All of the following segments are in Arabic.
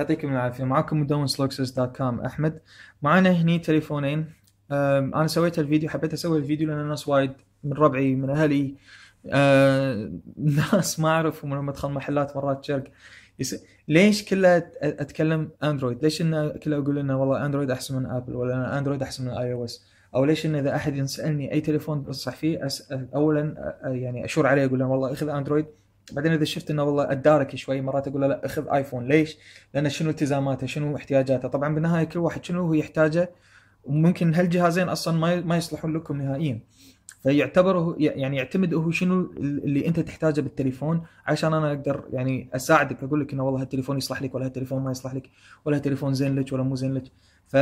يعطيكم العافيه معكم مدون سلوكسز دوت كوم احمد معنا هني تليفونين انا سويت الفيديو حبيت اسوي الفيديو لان الناس وايد من ربعي من اهلي ناس ما اعرفهم لما ادخل محلات مرات شرق يس... ليش كلها اتكلم اندرويد؟ ليش انه كلها اقول انه والله اندرويد احسن من ابل ولا اندرويد احسن من اي او اس؟ او ليش انه اذا احد يسالني اي تليفون بنصح فيه أس... اولا يعني اشور عليه اقول له والله اخذ اندرويد بعدين اذا شفت انه والله ادارك شوي مرات اقول له لا اخذ ايفون ليش؟ لان شنو التزاماته؟ شنو احتياجاته؟ طبعا بالنهايه كل واحد شنو هو يحتاجه وممكن هالجهازين اصلا ما ما يصلحون لكم نهائيا. فيعتبر يعني يعتمد هو شنو اللي انت تحتاجه بالتليفون عشان انا اقدر يعني اساعدك اقول لك انه والله هالتليفون يصلح لك ولا هالتليفون ما يصلح لك ولا هالتليفون زين لك ولا مو زين لك ف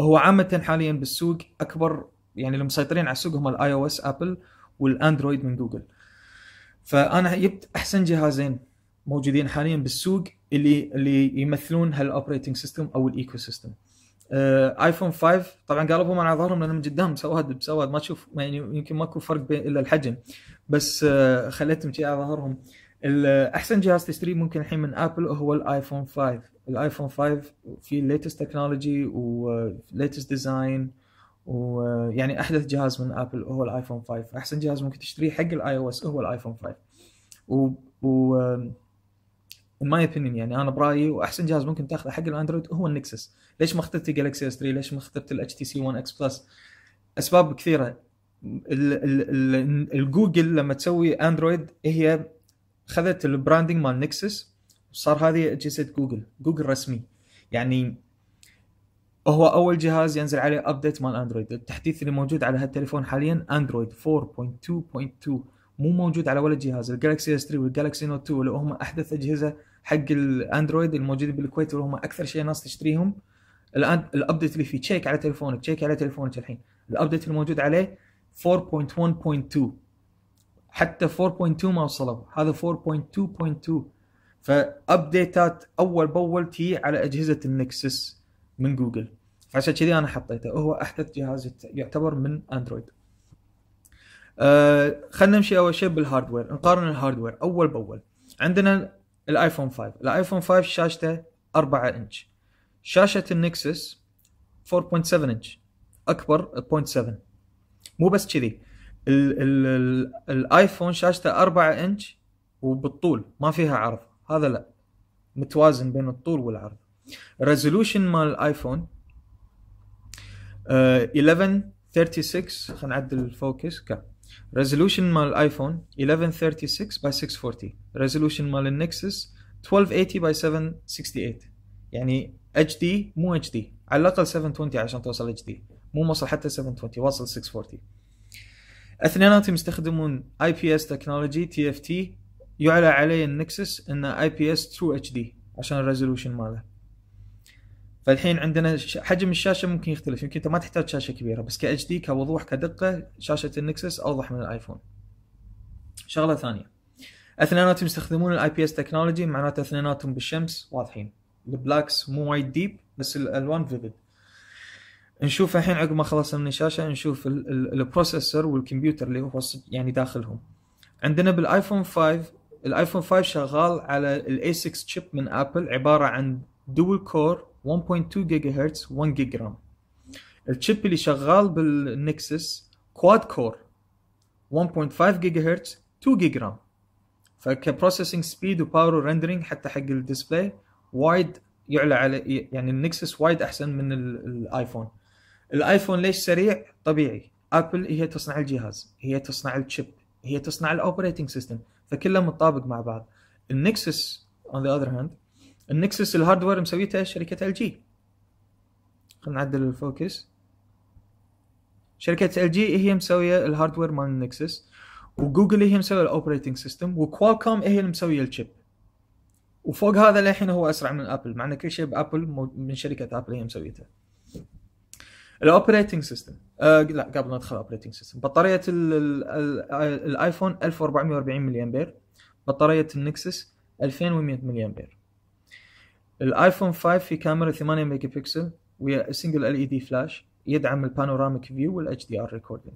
هو عامة حاليا بالسوق اكبر يعني المسيطرين على السوق هم الاي او اس ابل والاندرويد من جوجل. فانا جبت احسن جهازين موجودين حاليا بالسوق اللي اللي يمثلون هالاوبريتنج سيستم او الايكو سيستم ايفون 5 طبعا قالبهم على ظهرهم لان من قدام سواد بسواد ما تشوف يعني يمكن ماكو فرق بين الا الحجم بس آه، خليتهم شي على ظهرهم احسن جهاز تشتريه ممكن الحين من ابل هو الايفون 5 الايفون 5 فيه ليتست تكنولوجي وليتست ديزاين ويعني احدث جهاز من ابل هو الايفون 5 احسن جهاز ممكن تشتريه حق الاي او اس هو الايفون 5 و, و... ماي اوبينيون يعني انا برايي واحسن جهاز ممكن تاخذه حق الاندرويد هو النكسس ليش ما اخترت جالكسي اس 3 ليش ما اخترت الاتش تي سي 1 اكس بلس اسباب كثيره الجوجل لما تسوي اندرويد هي خذت البراندنج مال نكسس وصار هذه اجهزه جوجل جوجل رسمي يعني هو اول جهاز ينزل عليه ابديت مال اندرويد التحديث اللي موجود على هالتليفون حاليا اندرويد 4.2.2 مو موجود على ولا جهاز الجالكسي اس 3 والجالكسي نوت 2 اللي هم احدث اجهزه حق الاندرويد الموجودين بالكويت واللي هم اكثر شيء ناس تشتريهم الان الابديت اللي فيه تشيك على تليفونك تشيك على تليفونك الحين الابديت الموجود عليه 4.1.2 حتى 4.2 ما وصلوا هذا 4.2.2 فابديتات اول باول تي على اجهزه النكسس من جوجل فعشان كذي انا حطيته هو احدث جهاز يعتبر من اندرويد أه خلينا نمشي اول شيء بالهاردوير نقارن الهاردوير اول باول عندنا الايفون 5 الايفون 5 شاشته 4 انش شاشه النكسس 4.7 انش اكبر 0.7 مو بس كذي الايفون شاشته 4 انش وبالطول ما فيها عرض هذا لا متوازن بين الطول والعرض ريزولوشن مال الايفون 1136 خلينا نعدل الفوكس ريزولوشن مال الايفون 1136 باي 640 ريزولوشن مال النكسس 1280 باي 768 يعني اتش دي مو اتش دي على الاقل 720 عشان توصل اتش دي مو موصل حتى 720 واصل 640 اثنيناتهم يستخدمون اي بي اس تكنولوجي تي اف تي يعلى عليه النكسس انه اي بي اس ترو اتش دي عشان الريزولوشن ماله فالحين عندنا حجم الشاشه ممكن يختلف يمكن انت ما تحتاج شاشه كبيره بس كاتش دي كوضوح كدقه شاشه النكسس اوضح من الايفون شغله ثانيه اثنيناتهم يستخدمون الاي بي اس تكنولوجي معناته اثنيناتهم بالشمس واضحين البلاكس مو وايد ديب بس الالوان فيفيد نشوف الحين عقب ما خلصنا من الشاشه نشوف البروسيسور والكمبيوتر اللي هو يعني داخلهم عندنا بالايفون 5 الايفون 5 شغال على الاي 6 تشيب من ابل عباره عن دول كور 1.2 جيجا هرتز 1 جيجا رام الشيب اللي شغال بالنكسس كواد كور 1.5 جيجا هرتز 2 جيجا رام فكبروسيسنج سبيد وباور ريندرينج حتى حق الديسبلاي وايد يعلى على يعني النكسس وايد احسن من الايفون الايفون ليش سريع طبيعي ابل هي تصنع الجهاز هي تصنع الشيب هي تصنع الاوبريتنج سيستم فكله متطابق مع بعض النكسس اون ذا اذر هاند النكسس الهاردوير مسويته شركه ال جي خلينا نعدل الفوكس شركه ال جي هي مسويه الهاردوير مال النكسس وجوجل هي مسويه الاوبريتنج سيستم وكوالكوم هي اللي مسويه الشيب وفوق هذا للحين هو اسرع من ابل مع ان كل شيء بابل من شركه ابل هي مسويته الاوبريتنج سيستم آه لا قبل ندخل الاوبريتنج سيستم بطاريه الايفون 1440 ملي امبير بطاريه النكسس 2100 ملي امبير الايفون 5 في كاميرا 8 ميجا بكسل ويا سنجل e ال اي دي فلاش يدعم البانوراميك فيو والاتش دي ار ريكوردينج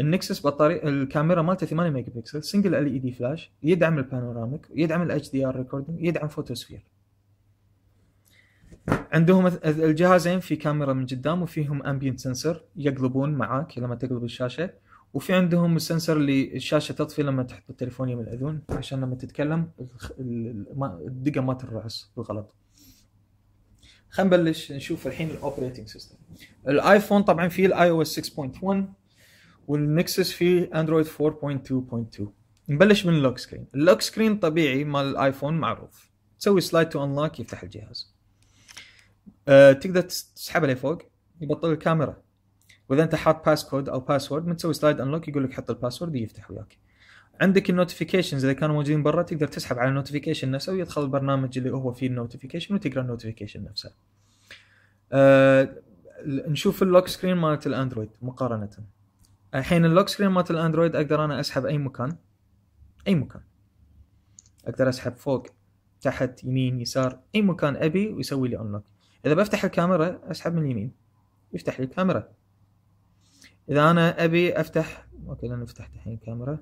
النكسس بطارية الكاميرا مالته 8 ميجا بكسل سنجل ال اي دي فلاش يدعم البانوراميك يدعم الاتش دي ار ريكوردينج يدعم فوتوسفير عندهم الجهازين في كاميرا من قدام وفيهم امبيينت سنسر يقلبون معاك لما تقلب الشاشه وفي عندهم السنسر اللي الشاشه تطفي لما تحط التليفون يم الاذن عشان لما تتكلم الدقه ما تنرعس بالغلط خلينا نبلش نشوف الحين الاوبريتنج سيستم الايفون طبعا فيه الاي او اس 6.1 والنكسس فيه اندرويد 4.2.2 نبلش من اللوك سكرين اللوك سكرين طبيعي مال الايفون معروف تسوي سلايد تو انلوك يفتح الجهاز أه تقدر تسحبه لفوق يبطل الكاميرا واذا انت حاط باسكود او باسورد من تسوي سلايد انلوك يقول لك حط الباسورد يفتح وياك عندك النوتيفيكيشنز اذا كانوا موجودين برا تقدر تسحب على النوتيفيكيشن نفسه ويدخل البرنامج اللي هو فيه النوتيفيكيشن وتقرا النوتيفيكيشن نفسه. أه نشوف اللوك سكرين مالت الاندرويد مقارنه. الحين اللوك سكرين مالت الاندرويد اقدر انا اسحب اي مكان اي مكان. اقدر اسحب فوق تحت يمين يسار اي مكان ابي ويسوي لي انلوك. اذا بفتح الكاميرا اسحب من اليمين يفتح لي الكاميرا. اذا انا ابي افتح اوكي لان فتحت الحين كاميرا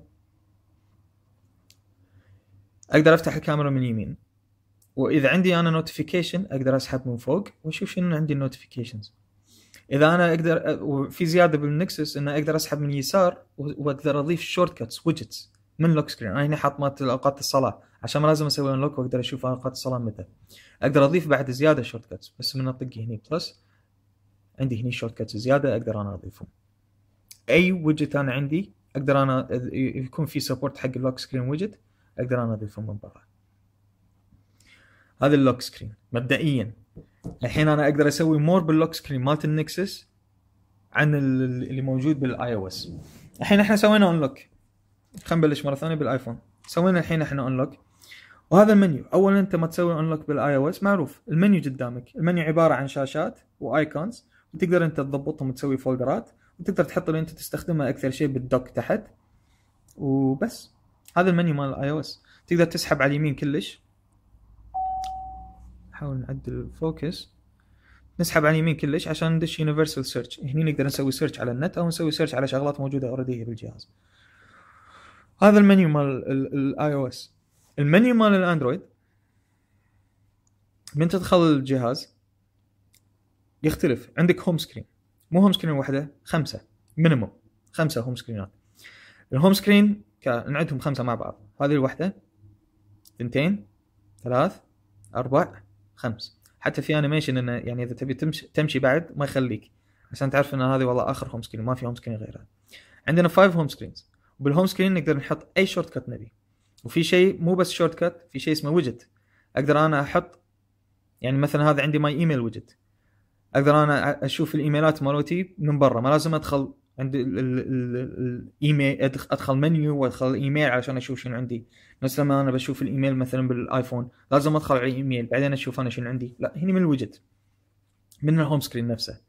اقدر افتح الكاميرا من اليمين واذا عندي انا نوتيفيكيشن اقدر اسحب من فوق واشوف شنو عندي النوتيفيكيشنز اذا انا اقدر وفي زياده بالنكسس انه اقدر اسحب من يسار واقدر اضيف شورت كاتس ويدجتس من لوك سكرين انا هنا حاط مالت اوقات الصلاه عشان ما لازم اسوي انلوك واقدر اشوف اوقات الصلاه متى اقدر اضيف بعد زياده شورت كاتس بس من اطق هني بلس عندي هني شورت كاتس زياده اقدر انا اضيفهم اي ويدجت انا عندي اقدر انا يكون في سبورت حق اللوك سكرين ويدجت اقدر انا اضيفه من برا هذا اللوك سكرين مبدئيا الحين انا اقدر اسوي مور باللوك سكرين مالت النكسس عن اللي موجود بالاي او اس الحين احنا سوينا انلوك خلينا نبلش مره ثانيه بالايفون سوينا الحين احنا انلوك وهذا المنيو اول انت ما تسوي انلوك بالاي او اس معروف المنيو قدامك المنيو عباره عن شاشات وايكونز وتقدر انت تضبطهم وتسوي فولدرات وتقدر تحط اللي انت تستخدمه اكثر شيء بالدوك تحت وبس هذا المنيو مال الاي او اس تقدر تسحب على اليمين كلش نحاول نعدل الفوكس نسحب على اليمين كلش عشان ندش يونيفرسال سيرش هني نقدر نسوي سيرش على النت او نسوي سيرش على شغلات موجوده اوريدي بالجهاز هذا المنيو مال الاي او اس المنيو مال الاندرويد من تدخل الجهاز يختلف عندك هوم سكرين مو هوم سكرين واحده خمسه مينيموم خمسه هوم سكرينات الهوم سكرين نعدهم خمسة مع بعض هذه الوحدة اثنتين ثلاث أربع خمس حتى في انيميشن انه يعني اذا تبي تمشي تمشي بعد ما يخليك عشان تعرف ان هذه والله اخر هوم سكرين ما في هوم سكرين غيرها عندنا فايف هوم سكرينز وبالهوم سكرين نقدر نحط اي شورت كات نبي وفي شيء مو بس شورت كات في شيء اسمه ويجت اقدر انا احط يعني مثلا هذا عندي ماي ايميل ويجت اقدر انا اشوف الايميلات مالتي من برا ما لازم ادخل عندي الايميل ادخل منيو وادخل الايميل عشان اشوف شنو عندي نفس لما انا بشوف الايميل مثلا بالايفون لازم ادخل على الايميل بعدين اشوف انا شنو عندي لا هني من الوجت من الهوم سكرين نفسه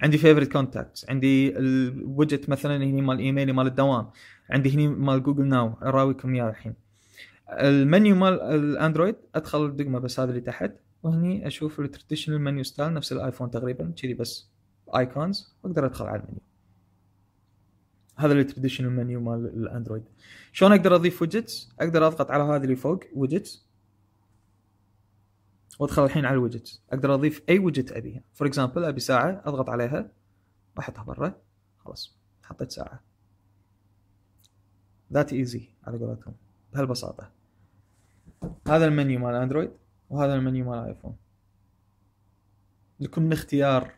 عندي فيفرت كونتاكتس عندي الوجت مثلا هني مال ايميلي مال الدوام عندي هني مال جوجل ناو اراويكم اياه الحين المنيو مال الاندرويد ادخل الدقمه بس هذا اللي تحت وهني اشوف التراديشنال منيو ستايل نفس الايفون تقريبا كذي بس ايكونز واقدر ادخل على المنيو هذا التراديشنال المنيو مال الاندرويد شلون اقدر اضيف ويدجتس اقدر اضغط على هذا اللي فوق ويدجتس وادخل الحين على الويدجت اقدر اضيف اي ويدجت ابيها فور اكزامبل ابي ساعه اضغط عليها احطها برا خلاص حطيت ساعه ذات ايزي على قولتهم بهالبساطه هذا المنيو مال اندرويد وهذا المنيو مال ايفون لكم اختيار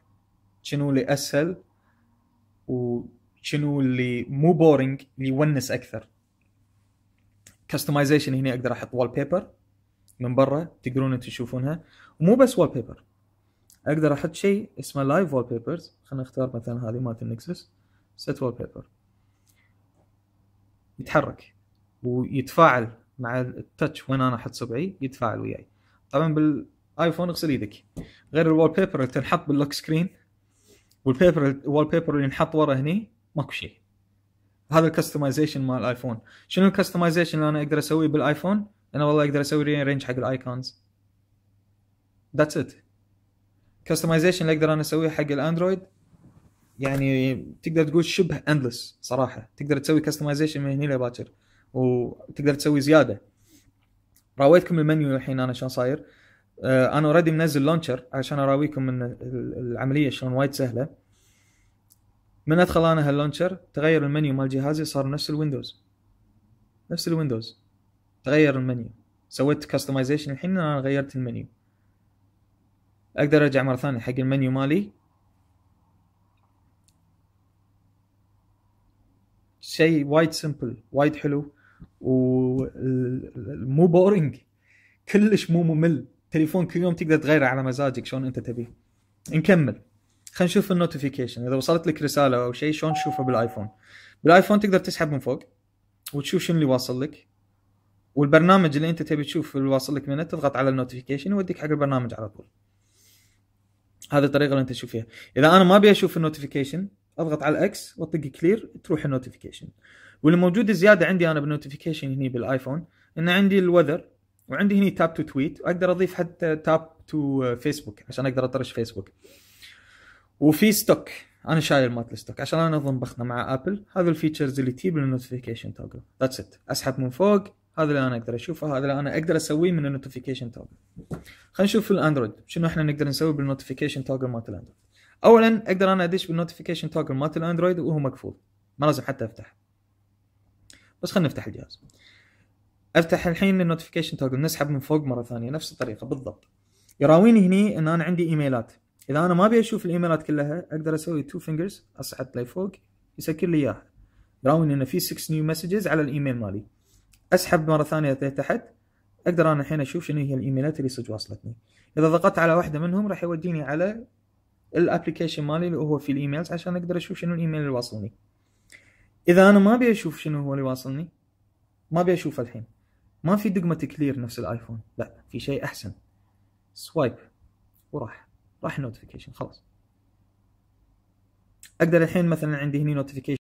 شنو اللي اسهل و شنو اللي مو بورينج اللي يونس اكثر كستمايزيشن هنا اقدر احط وول بيبر من برا تقدرون تشوفونها ومو بس وول بيبر اقدر احط شيء اسمه لايف وول بيبرز خلينا نختار مثلا هذه مالت النكسس سيت وول بيبر يتحرك ويتفاعل مع التاتش وين انا احط صبعي يتفاعل وياي طبعا بالايفون اغسل ايدك غير الوال بيبر اللي تنحط باللوك سكرين والبيبر الوال بيبر اللي ينحط ورا هني ماكو شيء هذا الكستمايزيشن مال الايفون شنو الكستمايزيشن اللي انا اقدر اسويه بالايفون انا والله اقدر اسوي رينج حق الايكونز ذاتس ات كستمايزيشن اللي اقدر انا اسويه حق الاندرويد يعني تقدر تقول شبه اندلس صراحه تقدر تسوي كستمايزيشن من هنا لباكر وتقدر تسوي زياده راويتكم المنيو الحين انا شلون صاير آه، انا اوريدي منزل لونشر عشان اراويكم من العمليه شلون وايد سهله من ادخل انا هاللونشر تغير المنيو مال جهازي صار نفس الويندوز نفس الويندوز تغير المنيو سويت كاستمايزيشن الحين انا غيرت المنيو اقدر ارجع مره ثانيه حق المنيو مالي شيء وايد سمبل وايد حلو ومو بورينج كلش مو ممل تليفون كل يوم تقدر تغيره على مزاجك شلون انت تبيه نكمل خلينا نشوف النوتيفيكيشن اذا وصلت لك رساله او شيء شلون تشوفها بالايفون بالايفون تقدر تسحب من فوق وتشوف شنو اللي واصل لك والبرنامج اللي انت تبي تشوف اللي واصل لك منه تضغط على النوتيفيكيشن يوديك حق البرنامج على طول هذه الطريقه اللي انت تشوف فيها اذا انا ما ابي اشوف النوتيفيكيشن اضغط على الاكس واطق كلير تروح النوتيفيكيشن واللي موجود زياده عندي انا بالنوتيفيكيشن هني بالايفون ان عندي الوذر وعندي هني تاب تو تويت واقدر اضيف حتى تاب تو فيسبوك عشان اقدر اطرش فيسبوك وفي ستوك انا شايل مالت الستوك عشان انا اظن بخنا مع ابل هذا الفيتشرز اللي تجيب للنوتيفيكيشن توجل ذاتس ات اسحب من فوق هذا اللي انا اقدر اشوفه هذا اللي انا اقدر اسويه من النوتيفيكيشن توجل خلينا نشوف في الاندرويد شنو احنا نقدر نسوي بالنوتيفيكيشن توجل مالت الاندرويد اولا اقدر انا ادش بالنوتيفيكيشن توجل مالت الاندرويد وهو مقفول ما لازم حتى افتح بس خلينا نفتح الجهاز افتح الحين النوتيفيكيشن توجل نسحب من فوق مره ثانيه نفس الطريقه بالضبط يراويني هني ان انا عندي ايميلات اذا انا ما ابي اشوف الايميلات كلها اقدر اسوي تو فينجرز اصعد لفوق يسكر لي اياها يراوني انه في 6 نيو مسجز على الايميل مالي اسحب مره ثانيه تحت اقدر انا الحين اشوف شنو هي الايميلات اللي صدق وصلتني اذا ضغطت على واحده منهم راح يوديني على الابلكيشن مالي اللي هو في الايميلز عشان اقدر اشوف شنو الايميل اللي واصلني اذا انا ما ابي اشوف شنو هو اللي واصلني ما ابي اشوف الحين ما في دقمه كلير نفس الايفون لا في شيء احسن سوايب وراح راح النوتيفيكيشن خلاص اقدر الحين مثلا عندي هني نوتيفيكيشن